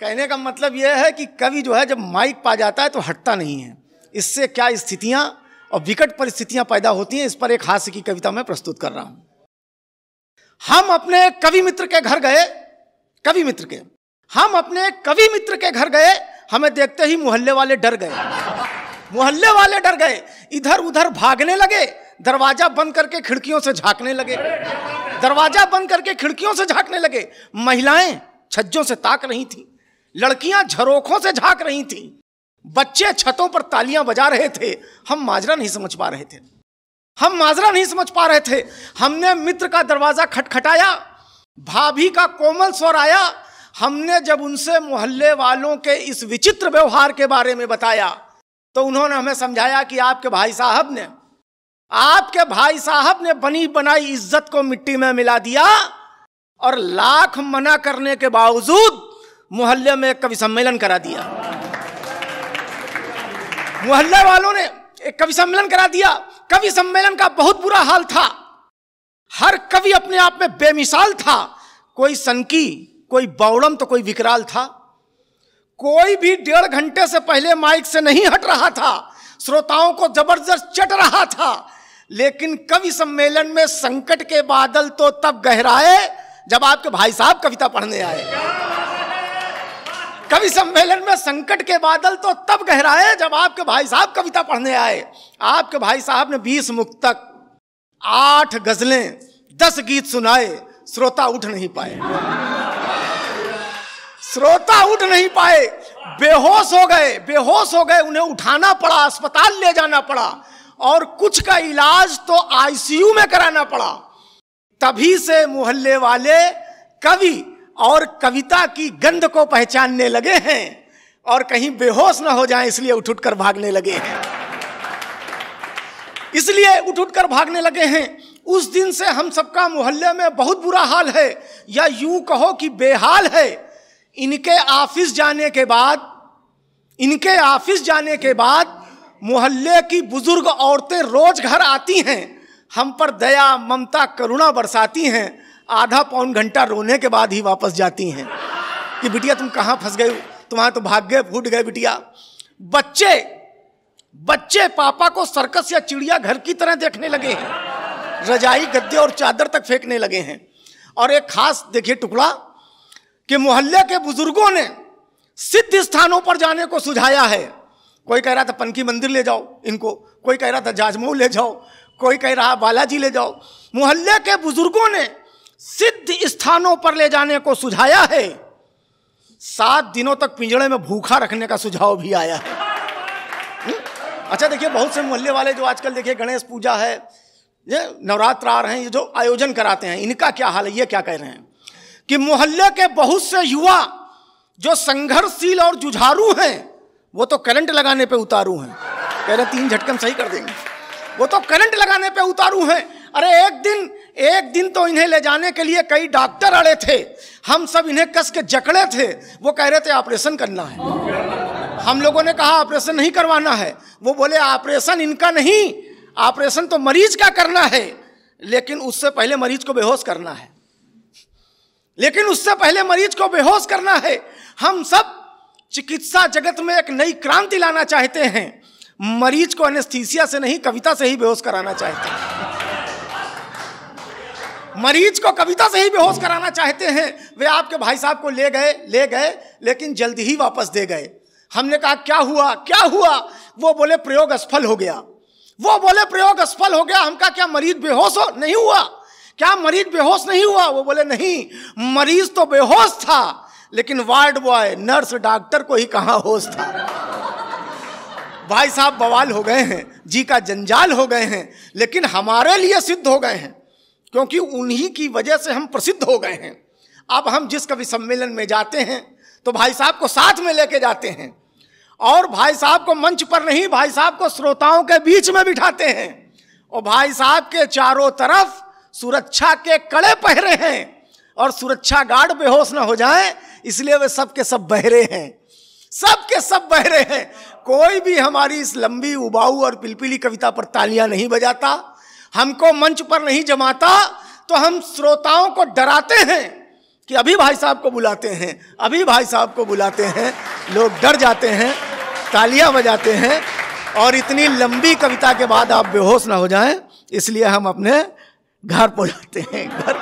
कहने का मतलब यह है कि कवि जो है जब माइक पा जाता है तो हटता नहीं है इससे क्या स्थितियाँ और विकट परिस्थितियाँ पैदा होती हैं इस पर एक हास्य की कविता मैं प्रस्तुत कर रहा हूँ हम अपने कवि मित्र के घर गए कवि मित्र के हम अपने कवि मित्र के घर गए हमें देखते ही मोहल्ले वाले डर गए मोहल्ले वाले डर गए इधर उधर भागने लगे दरवाजा बंद करके खिड़कियों से झांकने लगे दरवाजा बंद करके खिड़कियों से झांकने लगे महिलाएं छज्जों से ताक रही थी लड़कियां झरोखों से झांक रही थीं बच्चे छतों पर तालियां बजा रहे थे हम माजरा नहीं समझ पा रहे थे हम माजरा नहीं समझ पा रहे थे हमने मित्र का दरवाजा खटखटाया भाभी का कोमल स्वर आया हमने जब उनसे मोहल्ले वालों के इस विचित्र व्यवहार के बारे में बताया तो उन्होंने हमें समझाया कि आपके भाई साहब ने आपके भाई साहब ने बनी बनाई इज्जत को मिट्टी में मिला दिया और लाख मना करने के बावजूद मोहल्ले में एक कवि सम्मेलन करा दिया मोहल्ले वालों ने एक कवि सम्मेलन करा दिया कवि सम्मेलन का बहुत बुरा हाल था हर कवि अपने आप में बेमिसाल था कोई सनकी कोई बौड़म तो कोई विकराल था कोई भी डेढ़ घंटे से पहले माइक से नहीं हट रहा था श्रोताओं को जबरदस्त चट रहा था लेकिन कवि सम्मेलन में संकट के बादल तो तब गहराए जब आपके भाई साहब कविता पढ़ने आए कवि सम्मेलन में संकट के बादल तो तब गहराए जब आपके भाई साहब कविता पढ़ने आए आपके भाई साहब ने बीस मुक्तक तक आठ गजलें दस गीत सुनाए श्रोता उठ नहीं पाए श्रोता उठ नहीं पाए बेहोश हो गए बेहोश हो गए उन्हें उठाना पड़ा अस्पताल ले जाना पड़ा और कुछ का इलाज तो आईसीयू में कराना पड़ा तभी से मोहल्ले वाले कवि और कविता की गंध को पहचानने लगे हैं और कहीं बेहोश ना हो जाए इसलिए उठ उठकर भागने लगे हैं इसलिए उठ उठकर भागने लगे हैं उस दिन से हम सबका मोहल्ले में बहुत बुरा हाल है या यूं कहो कि बेहाल है इनके ऑफिस जाने के बाद इनके ऑफिस जाने के बाद मोहल्ले की बुजुर्ग औरतें रोज घर आती हैं हम पर दया ममता करुणा बरसाती हैं आधा पौन घंटा रोने के बाद ही वापस जाती हैं कि बिटिया तुम कहाँ फंस गए तुम्हारा तो भाग गए फूट गए बिटिया बच्चे बच्चे पापा को सर्कस या चिड़िया घर की तरह देखने लगे हैं रजाई गद्दे और चादर तक फेंकने लगे हैं और एक खास देखिए टुकड़ा कि मोहल्ले के बुजुर्गों ने सिद्ध स्थानों पर जाने को सुझाया है कोई कह रहा था पनकी मंदिर ले जाओ इनको कोई कह रहा था जाजमऊ ले जाओ कोई कह रहा बालाजी ले जाओ मोहल्ले के बुजुर्गों ने सिद्ध स्थानों पर ले जाने को सुझाया है सात दिनों तक पिंजड़े में भूखा रखने का सुझाव भी आया है हम्म? अच्छा देखिए बहुत से मोहल्ले वाले जो आजकल देखिए गणेश पूजा है ये नवरात्र आ रहे हैं ये जो आयोजन कराते हैं इनका क्या हाल है ये क्या कह रहे हैं कि मोहल्ले के बहुत से युवा जो संघर्षशील और जुझारू हैं वो तो करंट लगाने पे उतारू हैं कह रहे तीन झटकन सही कर देंगे वो तो करंट लगाने पे उतारू हैं अरे एक दिन एक दिन तो इन्हें ले जाने के लिए कई डॉक्टर अड़े थे हम सब इन्हें कस के जकड़े थे वो कह रहे थे ऑपरेशन करना है हम लोगों ने कहा ऑपरेशन नहीं करवाना है वो बोले ऑपरेशन इनका नहीं ऑपरेशन तो मरीज का करना है लेकिन उससे पहले मरीज को बेहोश करना है लेकिन उससे पहले मरीज को बेहोश करना है हम सब चिकित्सा जगत में एक नई क्रांति लाना चाहते हैं मरीज को एनेस्थीसिया से नहीं कविता से ही बेहोश कराना चाहते हैं मरीज को कविता से ही बेहोश कराना चाहते हैं वे आपके भाई साहब को ले गए ले गए लेकिन जल्दी ही वापस दे गए हमने कहा क्या हुआ क्या हुआ वो बोले प्रयोग असफल हो गया वो बोले प्रयोग असफल हो गया हमका क्या मरीज बेहोश हो नहीं हुआ क्या मरीज बेहोश नहीं हुआ वो बोले नहीं मरीज तो बेहोश था लेकिन वार्ड बॉय नर्स डॉक्टर को ही कहाँ होश था भाई साहब बवाल हो गए हैं जी का जंजाल हो गए हैं लेकिन हमारे लिए सिद्ध हो गए हैं क्योंकि उन्हीं की वजह से हम प्रसिद्ध हो गए हैं अब हम जिस कवि सम्मेलन में जाते हैं तो भाई साहब को साथ में लेके जाते हैं और भाई साहब को मंच पर नहीं भाई साहब को श्रोताओं के बीच में बिठाते हैं और भाई साहब के चारों तरफ सुरक्षा के कड़े पहरे हैं और सुरक्षा गार्ड बेहोश ना हो जाए इसलिए वे सबके सब बहरे हैं सबके सब बहरे हैं कोई भी हमारी इस लंबी उबाऊ और पिलपिली कविता पर तालियां नहीं बजाता हमको मंच पर नहीं जमाता तो हम श्रोताओं को डराते हैं कि अभी भाई साहब को बुलाते हैं अभी भाई साहब को बुलाते हैं लोग डर जाते हैं तालियां बजाते हैं और इतनी लंबी कविता के बाद आप बेहोश ना हो जाएं इसलिए हम अपने घर पहुँचाते हैं घर